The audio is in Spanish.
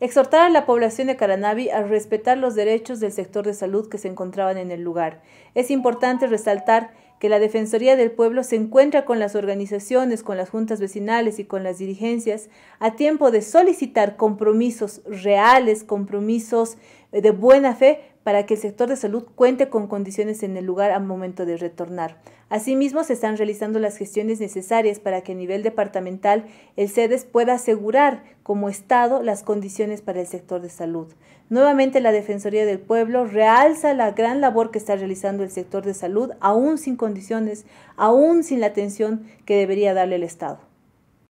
Exhortar a la población de Caranavi a respetar los derechos del sector de salud que se encontraban en el lugar. Es importante resaltar que la Defensoría del Pueblo se encuentra con las organizaciones, con las juntas vecinales y con las dirigencias a tiempo de solicitar compromisos reales, compromisos eh, de buena fe para que el sector de salud cuente con condiciones en el lugar al momento de retornar. Asimismo, se están realizando las gestiones necesarias para que a nivel departamental el CEDES pueda asegurar como Estado las condiciones para el sector de salud. Nuevamente, la Defensoría del Pueblo realza la gran labor que está realizando el sector de salud, aún sin condiciones, aún sin la atención que debería darle el Estado.